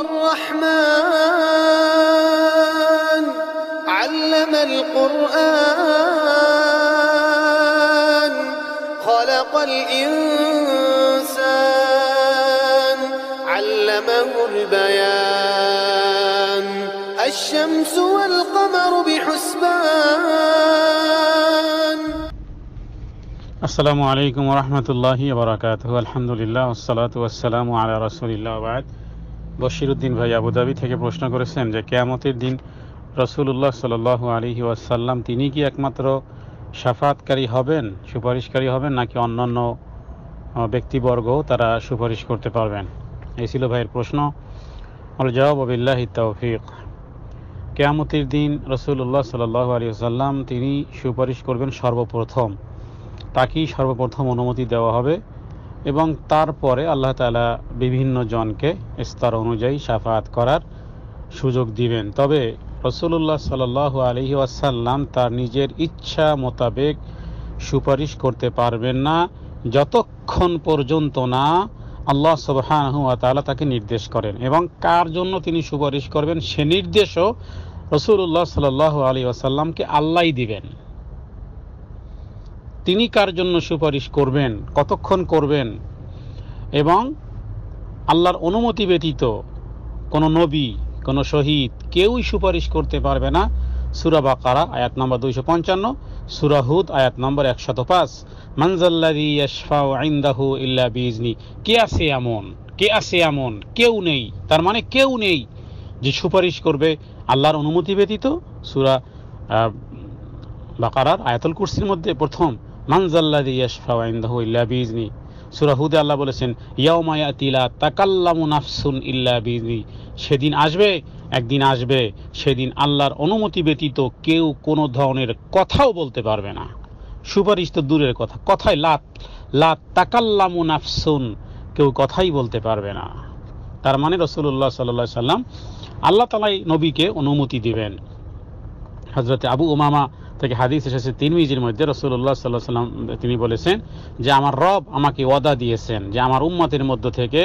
الرحمن علم القرآن خلق الإنسان علمه البيان الشمس والقمر بحسبان السلام عليكم ورحمة الله وبركاته الحمد لله والصلاة والسلام على رسول الله وبعد বশিরুদ্দিন ভাই আবুধাবি থেকে প্রশ্ন করেছেন যে কেয়ামতের দিন রসুল্লাহ সাল আলী ওয়াসাল্লাম তিনি কি একমাত্র সাফাতকারী হবেন সুপারিশকারী হবেন নাকি অন্যান্য ব্যক্তিবর্গ তারা সুপারিশ করতে পারবেন এই ছিল ভাইয়ের প্রশ্ন আমার জবাব আবিল্লাহ তৌফিক কেয়ামতির দিন রসুল্লাহ সাল্লাহ আলী সাল্লাম তিনি সুপারিশ করবেন সর্বপ্রথম তাকেই সর্বপ্রথম অনুমতি দেওয়া হবে এবং তারপরে আল্লাহ তালা বিভিন্ন জনকে স্তর অনুযায়ী সাফাত করার সুযোগ দিবেন তবে রসুল্লাহ সাল আলহি আসাল্লাম তার নিজের ইচ্ছা মোতাবেক সুপারিশ করতে পারবেন না যতক্ষণ পর্যন্ত না আল্লাহ সুবহানাহু ওয়া তাআলা তাকে নির্দেশ করেন এবং কার জন্য তিনি সুপারিশ করবেন সে নির্দেশও রসুল্লাহ সাল আলী আসাল্লামকে আল্লাহ দিবেন তিনি কার জন্য সুপারিশ করবেন কতক্ষণ করবেন এবং আল্লাহর অনুমতি ব্যতীত কোনো নবী কোনো শহীদ কেউই সুপারিশ করতে পারবে না সুরা বাকারা আয়াত নম্বর দুইশো পঞ্চান্ন সুরাহুদ আয়াত নম্বর একশত পাঁচ মানজাল্লাদি ইয়শফাউ আইন্দাহু ইল্লা বিজনি কে আছে এমন কে আছে এমন কেউ নেই তার মানে কেউ নেই যে সুপারিশ করবে আল্লাহর অনুমতি ব্যতীত সুরা বাকারার আয়াতুল কুর্সির মধ্যে প্রথম মানজাল্লাদি ইয়াশফাউ ইনদাহু ইল্লা বিজনি সূরা হুদে আল্লাহ বলেছেন ইয়াউমা ইয়াতি লা তাকাল্লামু নাফসুন ইল্লা বিজনি সেদিন আসবে একদিন আসবে সেদিন আল্লাহর অনুমতি ব্যতীত কেউ কোনো ধরনের কথাও বলতে পারবে না সুপারিশ তো দূরের কথা কথাই লাত লাত তাকাল্লামু নাফসুন কেউ কথাই বলতে পারবে না তার মানে রসুল্লাহ সাল্লাহ সাল্লাম আল্লাহ তালাই নবীকে অনুমতি দিবেন হজরতে আবু ওমামা থেকে হাদিস এসেছে তিন মিজির মধ্যে রসুল্লাহ সাল্লাহ সাল্লাম তিনি বলেছেন যে আমার রব আমাকে ওয়াদা দিয়েছেন যে আমার উম্মতের মধ্য থেকে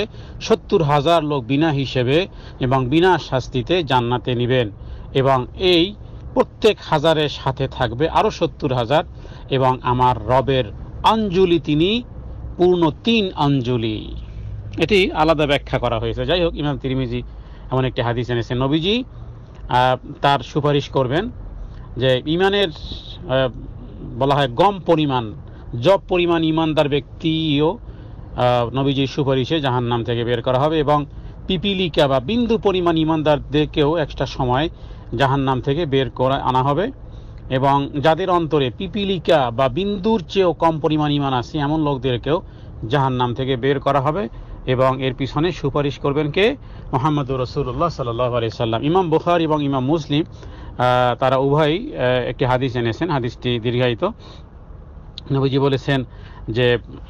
সত্তর হাজার লোক বিনা হিসেবে এবং বিনা শাস্তিতে জান্নাতে নেবেন এবং এই প্রত্যেক হাজারের সাথে থাকবে আরও সত্তর হাজার এবং আমার রবের অঞ্জলি তিনি পূর্ণ তিন অঞ্জলি এটি আলাদা ব্যাখ্যা করা হয়েছে যাই হোক ইমাম তিরিমিজি এমন একটি হাদিস এনেছেন নবীজি তার সুপারিশ করবেন যে ইমানের বলা হয় গম পরিমাণ জব পরিমাণ ইমানদার ব্যক্তিও নবীজির সুপারিশে জাহান নাম থেকে বের করা হবে এবং পিপিলিকা বা বিন্দু পরিমাণ ইমানদারদেরকেও একটা সময় জাহান নাম থেকে বের করা আনা হবে এবং যাদের অন্তরে পিপিলিকা বা বিন্দুর চেয়েও কম পরিমাণ ইমান আছে এমন লোকদেরকেও জাহান নাম থেকে বের করা হবে এবং এর পিছনে সুপারিশ করবেন কে মোহাম্মদুর রসুল্লাহ সাল্লাহ সাল্লাম ইমাম বুখার এবং ইমাম মুসলিম তারা উভয়ই একটি হাদিস এনেছেন হাদিসটি দীর্ঘায়িত নবীজি বলেছেন যে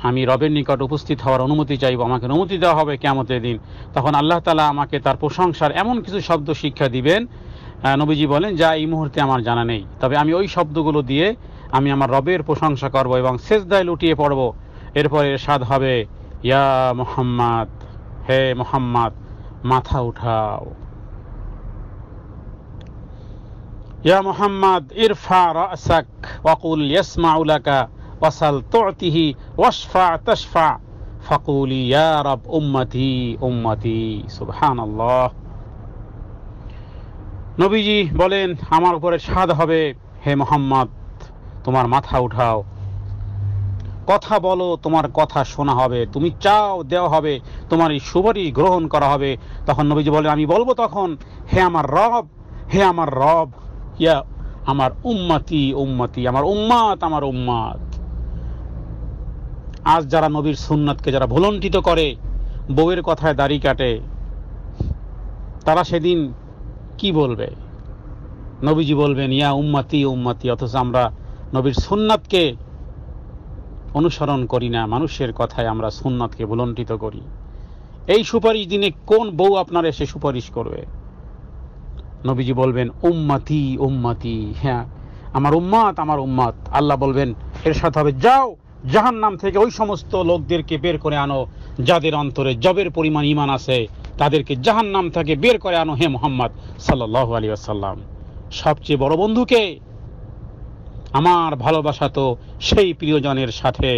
আমি রবের নিকট উপস্থিত হওয়ার অনুমতি চাইব আমাকে অনুমতি দেওয়া হবে কেমতের দিন তখন আল্লাহ তালা আমাকে তার প্রশংসার এমন কিছু শব্দ শিক্ষা দিবেন নবীজি বলেন যা এই মুহূর্তে আমার জানা নেই তবে আমি ওই শব্দগুলো দিয়ে আমি আমার রবের প্রশংসা করব এবং সেজদায় লুটিয়ে পড়ব এরপরে এর স্বাদ হবে ইয়া মোহাম্মদ হে মোহাম্মদ মাথা উঠাও ইয়া ইরফা রাসাক ওয়াকুল ইয়াসমা উলাকা ওয়াসাল তুতিহি ফাকুল ইয়া রব উম্মতি উম্মতি সুবহানাল্লাহ নবীজি বলেন আমার উপরে স্বাদ হবে হে মোহাম্মদ তোমার মাথা উঠাও কথা বলো তোমার কথা শোনা হবে তুমি চাও দেওয়া হবে তোমার এই শুভরই গ্রহণ করা হবে তখন নবীজি বলে আমি বলবো তখন হে আমার রব হে আমার রব ইয়া আমার উম্মাতি উম্মাতি আমার উম্মাত আমার উম্মাত আজ যারা নবীর সুন্নাতকে যারা ভুলণ্ঠিত করে বউয়ের কথায় দাড়ি কাটে তারা সেদিন কি বলবে নবীজি বলবেন ইয়া উম্মাতি উম্মাতি অথচ আমরা নবীর সুন্নাতকে অনুসরণ করি না মানুষের কথায় আমরা সুন্নাতকে ভুলণ্ঠিত করি এই সুপারিশ দিনে কোন বউ আপনার এসে সুপারিশ করবে নবীজি বলবেন উম্মাতি উম্মাতি হ্যাঁ আমার উম্মাত আমার উম্মাত আল্লাহ বলবেন এর সাথে হবে যাও জাহান নাম থেকে ওই সমস্ত লোকদেরকে বের করে আনো যাদের অন্তরে জবের পরিমাণ ইমান আছে তাদেরকে জাহান নাম থেকে বের করে আনো হে মোহাম্মদ সাল্লাহ আলী আসাল্লাম সবচেয়ে বড় বন্ধুকে আমার ভালোবাসা তো সেই প্রিয়জনের সাথে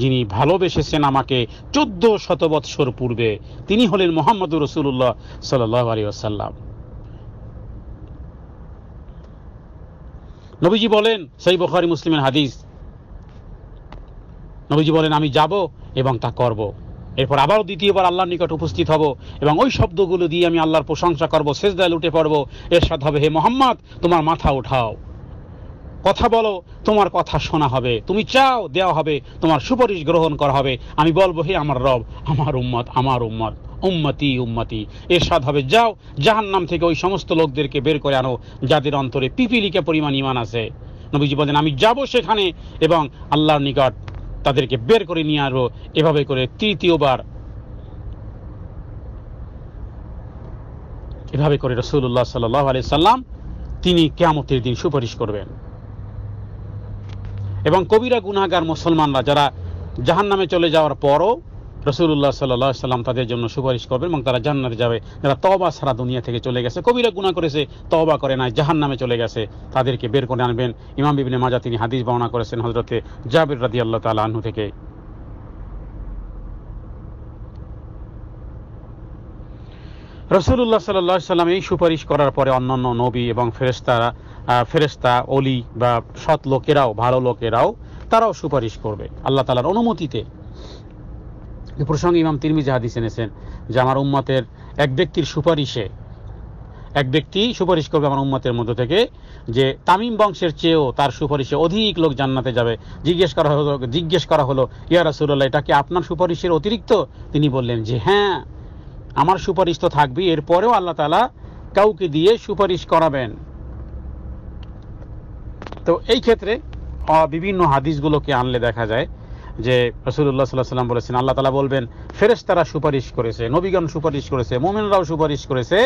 যিনি ভালোবেসেছেন আমাকে চোদ্দ শত বৎসর পূর্বে তিনি হলেন মোহাম্মদ রসুল্লাহ সাল্লাহ আলী আসাল্লাম নবীজি বলেন সেই বখারি মুসলিমের হাদিস নবীজি বলেন আমি যাব এবং তা করব। এরপর আবারও দ্বিতীয়বার আল্লাহর নিকট উপস্থিত হব এবং ওই শব্দগুলো দিয়ে আমি আল্লাহর প্রশংসা করব শেষদায় লুটে পড়ব সাথে হবে হে মোহাম্মদ তোমার মাথা উঠাও কথা বলো তোমার কথা শোনা হবে তুমি চাও দেওয়া হবে তোমার সুপারিশ গ্রহণ করা হবে আমি বলবো হে আমার রব আমার উম্মত আমার উম্মত উম্মতি উম্মতি এরশাদ হবে যাও জাহান নাম থেকে ওই সমস্ত লোকদেরকে বের করে আনো যাদের অন্তরে পিপিলিকে পরিমাণ ইমান আছে নবীজি বলেন আমি যাব সেখানে এবং আল্লাহর নিকট তাদেরকে বের করে নিয়ে আসবো এভাবে করে তৃতীয়বার এভাবে করে রসুল্লাহ সাল্লাহ আলি সাল্লাম তিনি কেমতের দিন সুপারিশ করবেন এবং কবিরা গুনাগার মুসলমানরা যারা জাহান নামে চলে যাওয়ার পরও রসুল্লাহ সাল্লাহ সাল্লাম তাদের জন্য সুপারিশ করবেন এবং তারা জান্নাতে যাবে যারা তবা সারা দুনিয়া থেকে চলে গেছে কবিরা গুণা করেছে তবা করে নাই জাহান নামে চলে গেছে তাদেরকে বের করে আনবেন ইমাম বিবিনে মাজা তিনি হাদিস বর্ণনা করেছেন হজরতে জাবির রাদি আল্লাহ তাল আহ্ন থেকে রসুল্লাহ সাল্লাহ সাল্লাম এই সুপারিশ করার পরে অন্যান্য নবী এবং ফেরেস্তারা ফেরেস্তা অলি বা সৎ লোকেরাও ভালো লোকেরাও তারাও সুপারিশ করবে আল্লাহ তালার অনুমতিতে এ প্রসঙ্গে ইমাম তিরমিজি হাদিস এনেছেন যে আমার উম্মাতের এক ব্যক্তির সুপারিশে এক ব্যক্তি সুপারিশ করবে আমার উম্মাতের মধ্য থেকে যে তামিম বংশের চেয়েও তার সুপারিশে অধিক লোক জান্নাতে যাবে জিজ্ঞেস করা হলো জিজ্ঞেস করা হলো ইয়া রাসুল্লাহ এটা কি আপনার সুপারিশের অতিরিক্ত তিনি বললেন যে হ্যাঁ আমার সুপারিশ তো থাকবেই এরপরেও আল্লাহ তালা কাউকে দিয়ে সুপারিশ করাবেন তো এই ক্ষেত্রে বিভিন্ন হাদিসগুলোকে আনলে দেখা যায় যে রসুল্লাহ সাল্লাহ সাল্লাম বলেছেন আল্লাহ তালা বলবেন ফেরেস তারা সুপারিশ করেছে নবীগণ সুপারিশ করেছে মোমিনরাও সুপারিশ করেছে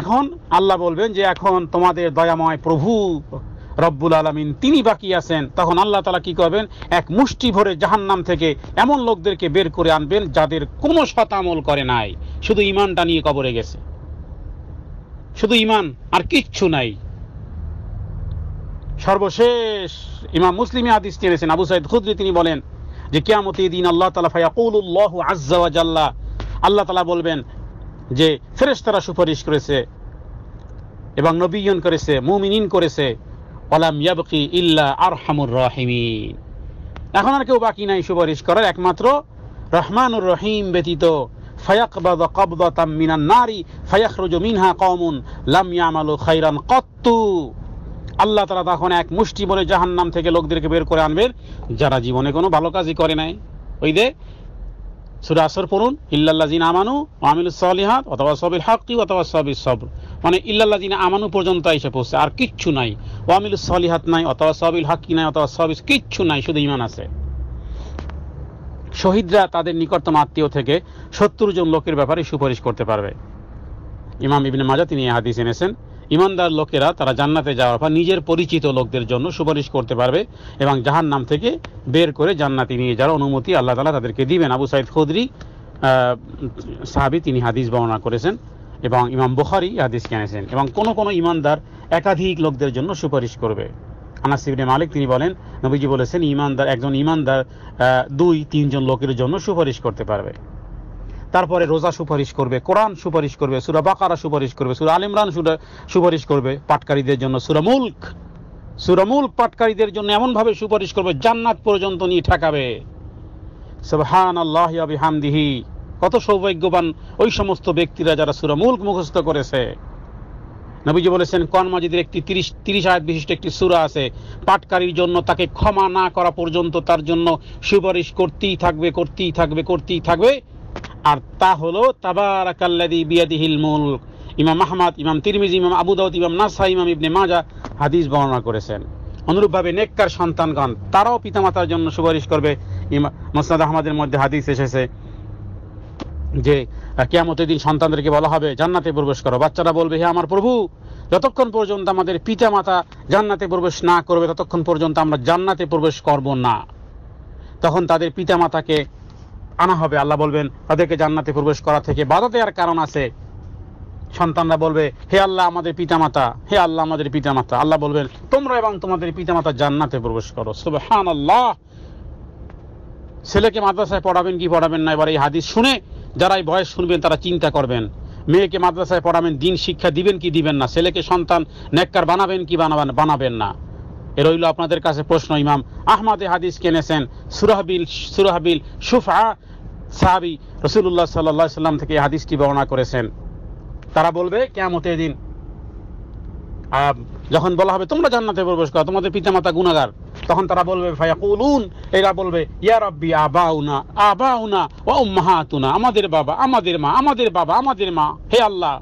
এখন আল্লাহ বলবেন যে এখন তোমাদের দয়াময় প্রভু রব্বুল আলমিন তিনি বাকি আছেন তখন আল্লাহ তালা কি করবেন এক মুষ্টি ভরে জাহান্নাম থেকে এমন লোকদেরকে বের করে আনবেন যাদের কোনো শতামল করে নাই শুধু ইমানটা নিয়ে কবরে গেছে শুধু ইমান আর কিচ্ছু নাই সর্বশেষ ইমাম মুসলিমে আদিস এনেছেন আবু সাইদ খুদ্রি তিনি বলেন যে কিয়ামত দিন আল্লাহ তালা ফায়াকুল্লাহ আজ্লা আল্লাহ তালা বলবেন যে ফেরেশতারা সুপারিশ করেছে এবং নবীন করেছে মুমিনিন করেছে অলাম ইয়াবকি ইল্লা আরহামুর রহিমিন এখন আর কেউ বাকি নাই সুপারিশ করার একমাত্র রহমানুর রহিম ব্যতীত فيقبض قبضة من নারী فيخرج منها قوم لم يعملوا خيرا আল্লাহ তারা তখন এক মুষ্টি বলে জাহান নাম থেকে লোকদেরকে বের করে আনবেন যারা জীবনে কোনো ভালো কাজই করে নাই ওই দে সুরাসর পড়ুন জিন আমানু আমিলুসলিহাত অথবা সবির হাকি অথবা সবির সবর মানে জিন আমানু পর্যন্ত এসে পড়ছে আর কিচ্ছু নাই ও আমিল সলিহাত নাই অথবা সবিল হাকি নাই অথবা সবিস কিচ্ছু নাই শুধু ইমান আছে শহীদরা তাদের নিকটতম আত্মীয় থেকে সত্তর জন লোকের ব্যাপারে সুপারিশ করতে পারবে ইমাম ইবনে মাজা তিনি হাদিস এনেছেন ইমানদার লোকেরা তারা জান্নাতে যাওয়ার পর নিজের পরিচিত লোকদের জন্য সুপারিশ করতে পারবে এবং জাহান নাম থেকে বের করে জান্নাতি নিয়ে যাওয়ার অনুমতি আল্লাহ তালা তাদেরকে দিবেন আবু সাইদ খুদরি সাহাবি তিনি হাদিস বর্ণনা করেছেন এবং ইমাম বুখারি হাদিস কেনেছেন এবং কোনো কোনো ইমানদার একাধিক লোকদের জন্য সুপারিশ করবে আনাস ইবনে মালিক তিনি বলেন নবীজি বলেছেন ইমানদার একজন ইমানদার দুই তিনজন লোকের জন্য সুপারিশ করতে পারবে তারপরে রোজা সুপারিশ করবে কোরআন সুপারিশ করবে সুরা বাকারা সুপারিশ করবে সুরা আলিমরান সুপারিশ করবে পাটকারীদের জন্য সুরা মুল্ক সুরা মুল্ক পাটকারীদের জন্য এমনভাবে সুপারিশ করবে জান্নাত পর্যন্ত নিয়ে ঠেকাবে সবহান আল্লাহ হামদিহি কত সৌভাগ্যবান ওই সমস্ত ব্যক্তিরা যারা সুরা মুল্ক মুখস্থ করেছে নবীজি বলেছেন কন মাজিদের একটি তিরিশ তিরিশ আয়াত বিশিষ্ট একটি সুরা আছে পাটকারীর জন্য তাকে ক্ষমা না করা পর্যন্ত তার জন্য সুপারিশ করতেই থাকবে করতেই থাকবে করতেই থাকবে আর তা হলো ইমাম আহমাদ ইমাম ইমাম ইমাম নাসা ইমাম ইবনে মাজা হাদিস বর্ণনা করেছেন অনুরূপভাবে নেককার সন্তানগণ তারাও পিতামাতার জন্য সুপারিশ করবে মোসনাদ আহমদের মধ্যে হাদিস এসেছে যে কেয়ামতের দিন সন্তানদেরকে বলা হবে জান্নাতে প্রবেশ করো বাচ্চারা বলবে হে আমার প্রভু যতক্ষণ পর্যন্ত আমাদের পিতা মাতা জান্নাতে প্রবেশ না করবে ততক্ষণ পর্যন্ত আমরা জান্নাতে প্রবেশ করব না তখন তাদের পিতা মাতাকে আনা হবে আল্লাহ বলবেন তাদেরকে জান্নাতে প্রবেশ করা থেকে বাধা দেওয়ার কারণ আছে সন্তানরা বলবে হে আল্লাহ আমাদের পিতামাতা হে আল্লাহ আমাদের পিতামাতা আল্লাহ বলবেন তোমরা এবং তোমাদের পিতামাতা জান্নাতে প্রবেশ করো হান আল্লাহ ছেলেকে মাদ্রাসায় পড়াবেন কি পড়াবেন না এবার এই হাদিস শুনে যারা এই বয়স শুনবেন তারা চিন্তা করবেন মেয়েকে মাদ্রাসায় পড়াবেন দিন শিক্ষা দিবেন কি দিবেন না ছেলেকে সন্তান নেককার বানাবেন কি বানাবেন বানাবেন না রইল আপনাদের কাছে প্রশ্ন ইমাম আহমদে হাদিস কেনেছেন সুরাহবিল সুরাহবিল সুফা সাহাবি রসুল্লাহ সাল্লা সাল্লাম থেকে হাদিসটি বর্ণনা করেছেন তারা বলবে কেমতে দিন যখন বলা হবে তোমরা জান্নাতে প্রবেশ করো তোমাদের পিতামাতা গুণাগার তখন তারা বলবে ফায়াকুলুন এরা বলবে ইয়া রব্বি আবাউনা আবাউনা ও মাহাতুনা আমাদের বাবা আমাদের মা আমাদের বাবা আমাদের মা হে আল্লাহ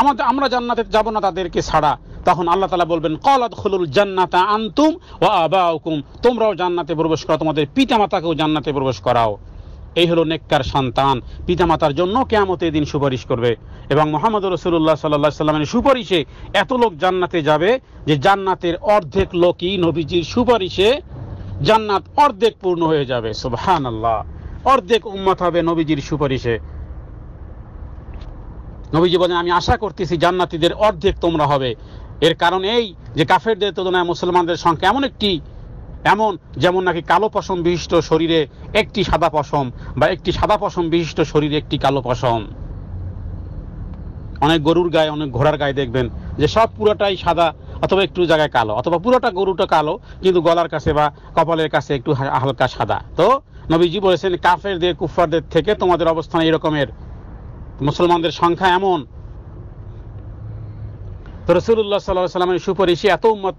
আমাদের আমরা জান্নাতে যাব না তাদেরকে ছাড়া তখন আল্লাহ তালা বলবেন কলাদ খুলুল জান্নাতা আন্তুম ও আবাউকুম তোমরাও জান্নাতে প্রবেশ করা তোমাদের পিতামাতাকেও জান্নাতে প্রবেশ করাও এই হলো নেককার সন্তান পিতামাতার জন্য কেয়ামতের দিন সুপারিশ করবে এবং মোহাম্মদ রসুল্লাহ সাল্লা সাল্লামের সুপারিশে এত লোক জান্নাতে যাবে যে জান্নাতের অর্ধেক লোকই নবীজির সুপারিশে জান্নাত অর্ধেক পূর্ণ হয়ে যাবে সুবহান আল্লাহ অর্ধেক উম্মত হবে নবীজির সুপারিশে নবীজি বলেন আমি আশা করতেছি জান্নাতিদের অর্ধেক তোমরা হবে এর কারণ এই যে কাফেরদের তুলনায় মুসলমানদের সংখ্যা এমন একটি এমন যেমন নাকি কালো পশম বিশিষ্ট শরীরে একটি সাদা পশম বা একটি সাদা পশম বিশিষ্ট শরীরে একটি কালো পশম অনেক গরুর গায়ে অনেক ঘোড়ার গায়ে দেখবেন যে সব পুরোটাই সাদা অথবা একটু জায়গায় কালো অথবা পুরোটা গরুটা কালো কিন্তু গলার কাছে বা কপালের কাছে একটু হালকা সাদা তো নবীজি বলেছেন কাফেরদের কুফারদের থেকে তোমাদের অবস্থান এরকমের মুসলমানদের সংখ্যা এমন তো রসুল্লাহ সাল্লাহ সাল্লামের সুপারিশে এত উম্মত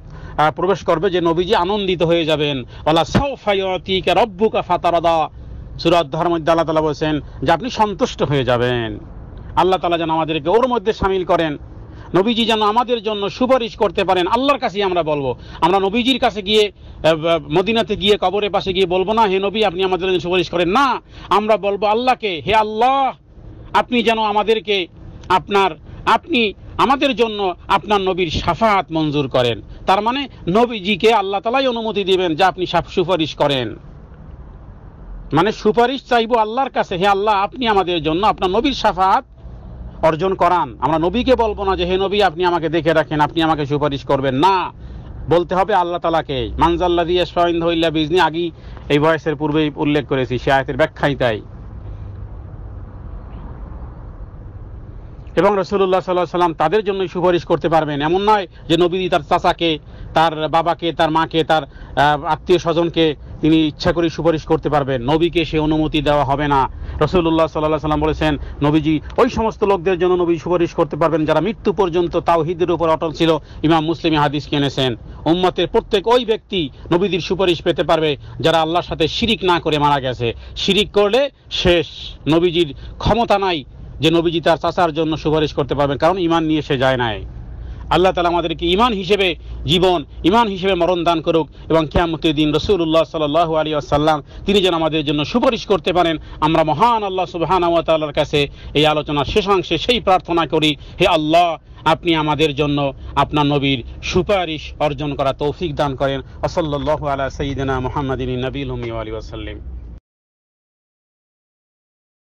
প্রবেশ করবে যে নবীজি আনন্দিত হয়ে যাবেন ওলা সৌফায়তিকা রব্বুকা ফাতারাদা সুরাত ধর্ম আল্লাহ তালা বলছেন যে আপনি সন্তুষ্ট হয়ে যাবেন আল্লাহ তালা যেন আমাদেরকে ওর মধ্যে সামিল করেন নবীজি যেন আমাদের জন্য সুপারিশ করতে পারেন আল্লাহর কাছে আমরা বলবো আমরা নবীজির কাছে গিয়ে মদিনাতে গিয়ে কবরের পাশে গিয়ে বলবো না হে নবী আপনি আমাদের জন্য সুপারিশ করেন না আমরা বলবো আল্লাহকে হে আল্লাহ আপনি যেন আমাদেরকে আপনার আপনি আমাদের জন্য আপনার নবীর সাফাত মঞ্জুর করেন তার মানে নবীজিকে আল্লাহ তালাই অনুমতি দিবেন যা আপনি সাফ সুপারিশ করেন মানে সুপারিশ চাইব আল্লাহর কাছে হে আল্লাহ আপনি আমাদের জন্য আপনার নবীর সাফাত অর্জন করান আমরা নবীকে বলবো না যে হে নবী আপনি আমাকে দেখে রাখেন আপনি আমাকে সুপারিশ করবেন না বলতে হবে আল্লাহ তালাকে মানজাল্লা দিয়ে সয়েন্দ হইল্লা বিজনি আগেই এই বয়সের পূর্বেই উল্লেখ করেছি সে আয়তের ব্যাখ্যাই তাই এবং রসুল্লাহ সাল্লাহ সাল্লাম তাদের জন্য সুপারিশ করতে পারবেন এমন নয় যে নবীদি তার চাচাকে তার বাবাকে তার মাকে তার আত্মীয় স্বজনকে তিনি ইচ্ছা করে সুপারিশ করতে পারবেন নবীকে সে অনুমতি দেওয়া হবে না রসুল্লাহ সাল্লাহ সাল্লাম বলেছেন নবীজি ওই সমস্ত লোকদের জন্য নবী সুপারিশ করতে পারবেন যারা মৃত্যু পর্যন্ত তাওহিদের উপর অটল ছিল ইমাম মুসলিমী হাদিস কেনেছেন উম্মতের প্রত্যেক ওই ব্যক্তি নবীদের সুপারিশ পেতে পারবে যারা আল্লাহর সাথে শিরিক না করে মারা গেছে শিরিক করলে শেষ নবীজির ক্ষমতা নাই যে নবীজি তার চাচার জন্য সুপারিশ করতে পারবেন কারণ ইমান নিয়ে সে যায় নাই আল্লাহ তালা আমাদেরকে ইমান হিসেবে জীবন ইমান হিসেবে মরণ দান করুক এবং কেয়ামতের দিন উল্লাহ সাল আলী আসাল্লাম তিনি যেন আমাদের জন্য সুপারিশ করতে পারেন আমরা মহান আল্লাহ সুবাহানতাল্লার কাছে এই আলোচনার শেষাংশে সেই প্রার্থনা করি হে আল্লাহ আপনি আমাদের জন্য আপনার নবীর সুপারিশ অর্জন করা তৌফিক দান করেন আসল্লাহ আলা সঈদিনা মোহাম্মদিন নবীল হুমি আলী আসাল্লিম